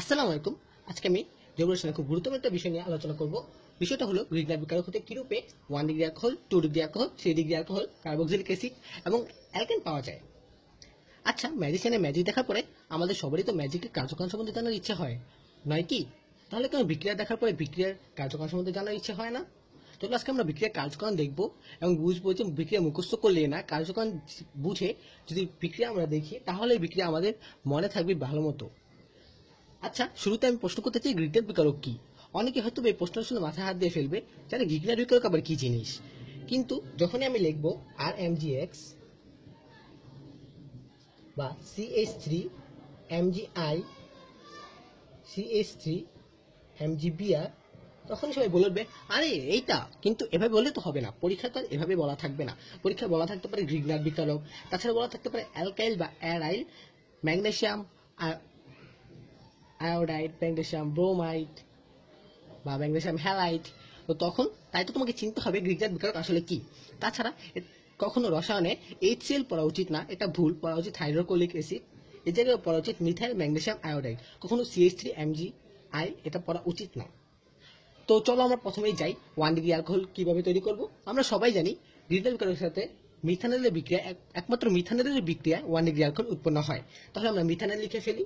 আসসালামু আলাইকুম আজকে আমি জৈবরের খুব গুরুত্বপূর্ণ একটা বিষয় নিয়ে আলোচনা করব বিষয়টা হলো গ্রিক নাবিক হতে কীরূপে one degree alcohol two degree alcohol three degree alcohol carboxylic acid এবং অ্যালকেন পাওয়া যায় আচ্ছা ম্যাজিশিয়ানের ম্যাজিক দেখার পরে আমাদের সবারই তো ম্যাজিকের কার্যক্রম সম্বন্ধে জানার ইচ্ছে হয় নয় কি তাহলে কেন বিক্রিয়া দেখার পরে বিক্রিয়ার কার্যক্রম সম্বন্ধে জানার ইচ্ছে হয় না তো আজকে আমরা বিক্রিয়ার কার্যক্রম দেখবো এবং বুঝবো যে বিক্রিয়া মুখস্থ করলে না কার্যক্রম বুঝে যদি বিক্রিয়া আমরা দেখি তাহলে বিক্রিয়া আমাদের মনে থাকবে ভালো মতো আচ্ছা শুরুতে আমি প্রশ্ন করতে চাই গ্রিটার বিকারক কি অনেকে হয়তো এই প্রশ্নটা শুনে মাথায় হাত দিয়ে ফেলবে জানে গ্রিকনার বিকল্প আবার কি জিনিস কিন্তু যখনই আমি লিখব আর এম জি এক্স বা CS three M G C CS three M G B R তখন সবাই বলবে আরে এইটা কিন্তু এভাবে বললে তো হবে না পরীক্ষা তো এভাবে বলা থাকবে না পরীক্ষা বলা থাকতে পারে গ্রিকনার বিকারক তাছাড়া বলা থাকতে পারে অ্যালকাইল বা অ্যারাইল ম্যাগনেশিয়াম আর আয়োডাইড ম্যাগনেশিয়াম ব্রোমাইট বা ম্যাগনেশিয়াম হ্যালাইড তো তখন তাই তো তোমাকে চিনতে হবে গ্রিকজাত বিকারক আসলে কি তাছাড়া কখনো রসায়নে এইচসিএল পড়া উচিত না এটা ভুল পড়া উচিত হাইড্রোকোলিক অ্যাসিড এ জায়গায় পড়া উচিত মিথাইল ম্যাগনেশিয়াম আয়োডাইড কখনো সিএইচ থ্রি এমজি আই এটা পড়া উচিত না তো চলো আমরা প্রথমেই যাই ওয়ান ডিগ্রি অ্যালকোহল কীভাবে তৈরি করব আমরা সবাই জানি গ্রিকজাত বিকারকের সাথে মিথানলের বিক্রিয়া একমাত্র মিথানলের বিক্রিয়া ওয়ান ডিগ্রি অ্যালকোহল উৎপন্ন হয় তাহলে আমরা মিথানল লিখে ফেলি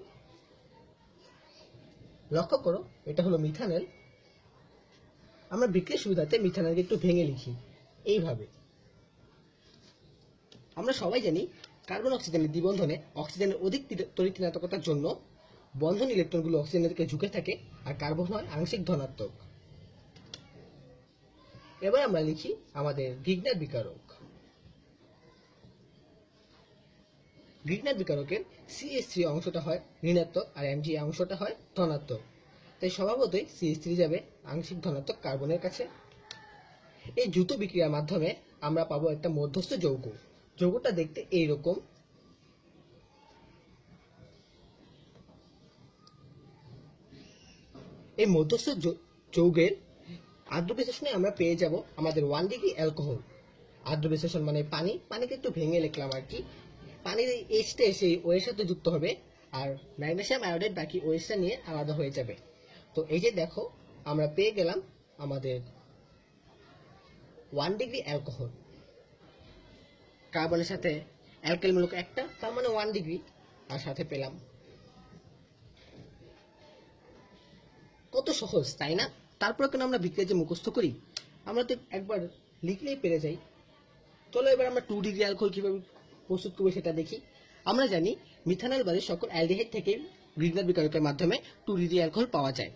লক্ষ্য করো এটা হলো মিথানেল আমরা বিক্রির সুবিধাতে মিথানেলকে একটু ভেঙে লিখি এইভাবে আমরা সবাই জানি কার্বন অক্সিজেনের দ্বিবন্ধনে অক্সিজেনের অধিক তরিতনাত্মকতার জন্য বন্ধন ইলেকট্রনগুলো অক্সিজেনের দিকে ঝুঁকে থাকে আর কার্বন হয় আংশিক ধনাত্মক এবার আমরা লিখি আমাদের গিগনার বিকারক গ্রিনার বিকারকের সিএস থ্রি অংশটা হয় ঋণাত্মক আর এমজি অংশটা হয় ধনাত্মক তাই স্বভাবতই সিএস থ্রি যাবে আংশিক ধনাত্মক কার্বনের কাছে এই দ্রুত বিক্রিয়ার মাধ্যমে আমরা পাবো একটা মধ্যস্থ যৌগ যৌগটা দেখতে এইরকম এই মধ্যস্থ যৌগের আর্দ্র বিশেষণে আমরা পেয়ে যাব আমাদের ওয়ান ডিগ্রি অ্যালকোহল আর্দ্র বিশেষণ মানে পানি পানিকে একটু ভেঙে লিখলাম আর কি পানির এইচটা এসে ওয়ের সাথে যুক্ত হবে আর ম্যাগনেশিয়াম আয়োডাইড বাকি ওয়েসটা নিয়ে আলাদা হয়ে যাবে তো এই যে দেখো আমরা পেয়ে গেলাম আমাদের ওয়ান ডিগ্রি অ্যালকোহল কার্বনের সাথে অ্যালকাইল মূলক একটা তার মানে ওয়ান ডিগ্রি আর সাথে পেলাম কত সহজ তাই না তারপরে কেন আমরা বিক্রিয়া যে মুখস্থ করি আমরা তো একবার লিখলেই পেরে যাই চলো এবার আমরা টু ডিগ্রি অ্যালকোহল কীভাবে প্রস্তুত করবে সেটা দেখি আমরা জানি মিথানল বাদে সকল অ্যালডিহাইড থেকে গ্রিনার বিকারকের মাধ্যমে টু ডিডি অ্যালকোহল পাওয়া যায়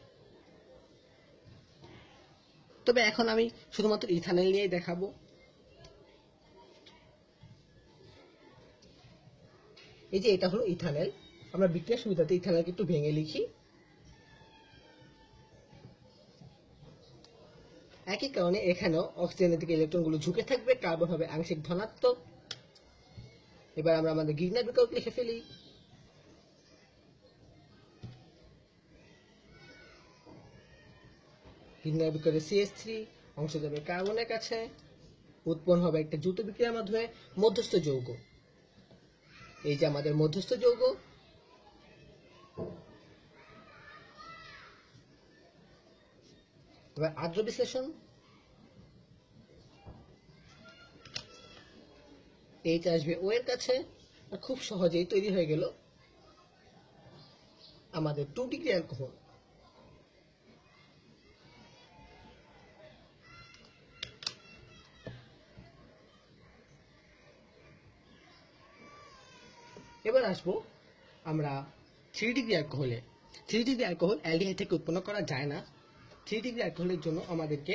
তবে এখন আমি শুধুমাত্র ইথানল নিয়েই দেখাবো এই যে এটা হলো ইথানল আমরা বিক্রিয়ার সুবিধাতে ইথানলকে একটু ভেঙে লিখি একই কারণে এখানেও অক্সিজেনের দিকে ইলেকট্রনগুলো ঝুঁকে থাকবে কার্বন হবে আংশিক ধনাত্মক এবার আমরা আমাদের গিগনার বিকল্প লিখে ফেলি গিগনার বিকল্পে সিএস থ্রি অংশ যাবে কার্বন এক আছে উৎপন্ন হবে একটা জুতো বিক্রিয়ার মাধ্যমে মধ্যস্থ যৌগ এই যে আমাদের মধ্যস্থ যৌগ এবার আদ্র বিশ্লেষণ এইচ আসবে ও এর কাছে খুব সহজেই তৈরি হয়ে গেল আমাদের টু ডিগ্রি অ্যালকোহল এবার আসবো আমরা থ্রি ডিগ্রি অ্যালকোহলে থ্রি ডিগ্রি অ্যালকোহল অ্যালডিহাইড থেকে উৎপন্ন করা যায় না থ্রি ডিগ্রি অ্যালকোহলের জন্য আমাদেরকে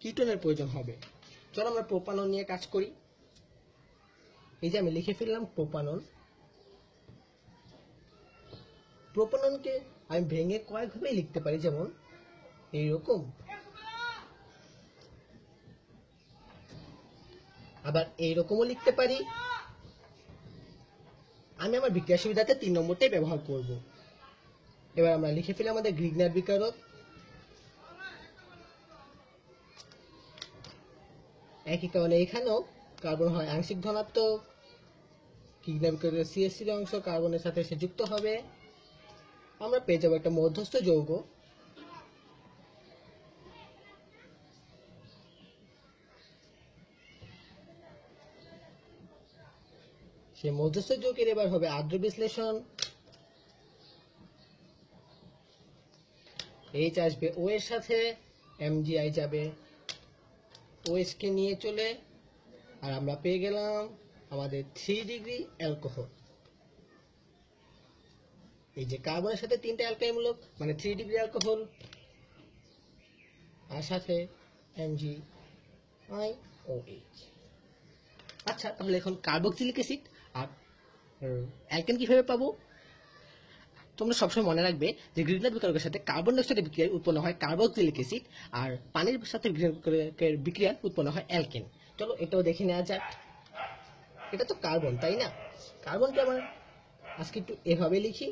কিটোনের প্রয়োজন হবে চলো আমরা প্রোপানল নিয়ে কাজ করি এই যে আমি লিখে ফেললাম প্রোপানন প্রোপাননকে আমি ভেঙে কয়েকভাবেই লিখতে পারি যেমন এইরকম আবার এইরকমও লিখতে পারি আমি আমার বিক্রিয়া সুবিধাতে তিন নম্বরটাই ব্যবহার করব এবার আমরা লিখে ফেলি আমাদের গ্রিগনার বিকারক একই কারণে এখানেও কার্বন হয় আংশিক ধনাত্মক কিডনাবিকের সিএসসির অংশ কার্বনের সাথে সে যুক্ত হবে আমরা পেয়ে যাবো একটা মধ্যস্থ যৌগ সে মধ্যস্থ যৌগের এবার হবে আদ্র বিশ্লেষণ এইচ আসবে ও এর সাথে এমজিআই যাবে ও কে নিয়ে চলে আর আমরা পেয়ে গেলাম আমাদের থ্রি ডিগ্রি অ্যালকোহল এই যে কার্বনের সাথে তিনটা অ্যালকাইমূলক মানে থ্রি ডিগ্রি অ্যালকোহল আর সাথে এমজি আই ও এইচ আচ্ছা তাহলে এখন কার্বক্সিলিক অ্যাসিড আর অ্যালকেন কীভাবে পাবো তোমরা সবসময় মনে রাখবে যে গ্রিনলাইট বিক্রিয়কের সাথে কার্বন ডাইঅক্সাইডের বিক্রিয়া উৎপন্ন হয় কার্বক্সিলিক অ্যাসিড আর পানির সাথে বিক্রিয়া উৎপন্ন হয় অ্যালকেন চলো এটাও দেখে নেওয়া যাক এটা তো কার্বন তাই না কার্বনকে আবার আজকে একটু এভাবে লিখি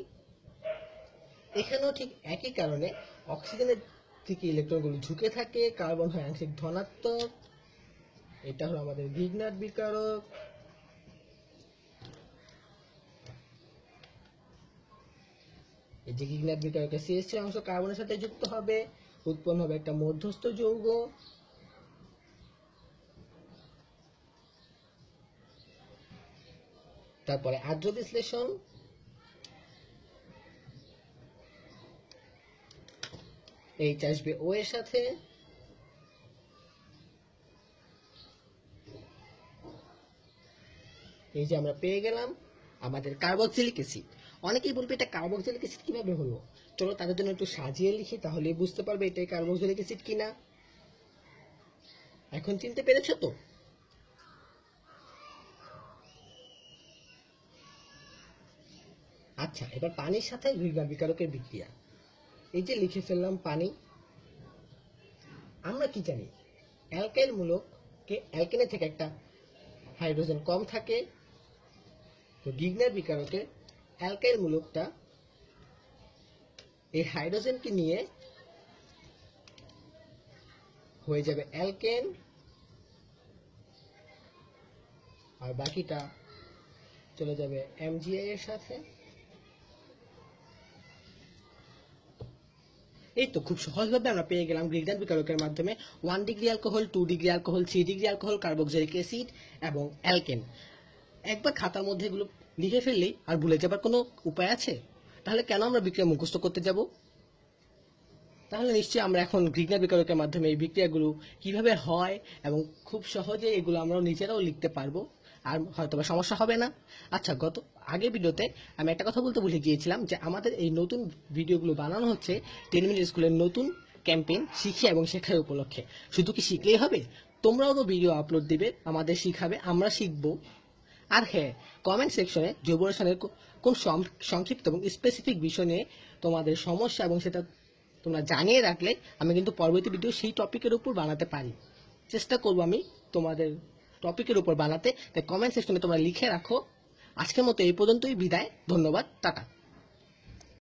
এখানেও ঠিক একই কারণে অক্সিজেনের থেকে ইলেকট্রনগুলো ঝুঁকে থাকে কার্বন হয় আংশিক ধনাত্মক এটা হলো আমাদের বিঘ্নাট বিকারক এই যে গিগনাট বিকারকের সিএসসি অংশ কার্বনের সাথে যুক্ত হবে উৎপন্ন হবে একটা মধ্যস্থ যৌগ তারপরে আদ্র বিশ্লেষণ এই আসবে ও এর সাথে এই যে আমরা পেয়ে গেলাম আমাদের কার্বক্সিলিক অ্যাসিড অনেকেই বলবে এটা কার্বক্সিলিক অ্যাসিড কিভাবে হলো চলো তাদের জন্য একটু সাজিয়ে লিখি তাহলে বুঝতে পারবে এটাই কার্বক্সিলিক অ্যাসিড কিনা এখন চিনতে পেরেছো তো আচ্ছা এবার পানির সাথে দুইবার বিকারকের বিক্রিয়া এই যে লিখে ফেললাম পানি আমরা কি জানি অ্যালকাইল মূলক কে অ্যালকেনে থেকে একটা হাইড্রোজেন কম থাকে তো গিগনার বিকারকে অ্যালকাইল মূলকটা এই হাইড্রোজেনকে নিয়ে হয়ে যাবে অ্যালকেন আর বাকিটা চলে যাবে এমজিআই এর সাথে এই তো খুব সহজভাবে আমরা পেয়ে গেলাম গ্রিগডান বিকারকের মাধ্যমে one degree alcohol two degree alcohol three degree alcohol carboxylic acid এবং অ্যালকেন একবার খাতার মধ্যে এগুলো লিখে ফেললেই আর ভুলে যাবার কোনো উপায় আছে তাহলে কেন আমরা বিক্রিয়া মুখস্থ করতে যাব তাহলে নিশ্চয়ই আমরা এখন গ্রিগনা বিকারকের মাধ্যমে এই বিক্রিয়াগুলো কিভাবে হয় এবং খুব সহজে এগুলো আমরা নিজেরাও লিখতে পারবো আর হয়তো সমস্যা হবে না আচ্ছা গত আগের ভিডিওতে আমি একটা কথা বলতে ভুলে গিয়েছিলাম যে আমাদের এই নতুন ভিডিওগুলো বানানো হচ্ছে টেন মিনিট স্কুলের নতুন ক্যাম্পেইন শিখে এবং শেখার উপলক্ষে শুধু কি শিখলেই হবে তোমরাও তো ভিডিও আপলোড দিবে আমাদের শিখাবে আমরা শিখবো আর হ্যাঁ কমেন্ট সেকশনে যুবরেশনের কোন সংক্ষিপ্ত এবং স্পেসিফিক বিষয় নিয়ে তোমাদের সমস্যা এবং সেটা তোমরা জানিয়ে রাখলে আমি কিন্তু পরবর্তী ভিডিও সেই টপিকের উপর বানাতে পারি চেষ্টা করব আমি তোমাদের টপিকের উপর বানাতে তাই কমেন্ট সেকশনে তোমরা লিখে রাখো আজকের মতো এই পর্যন্তই বিদায় ধন্যবাদ টাটা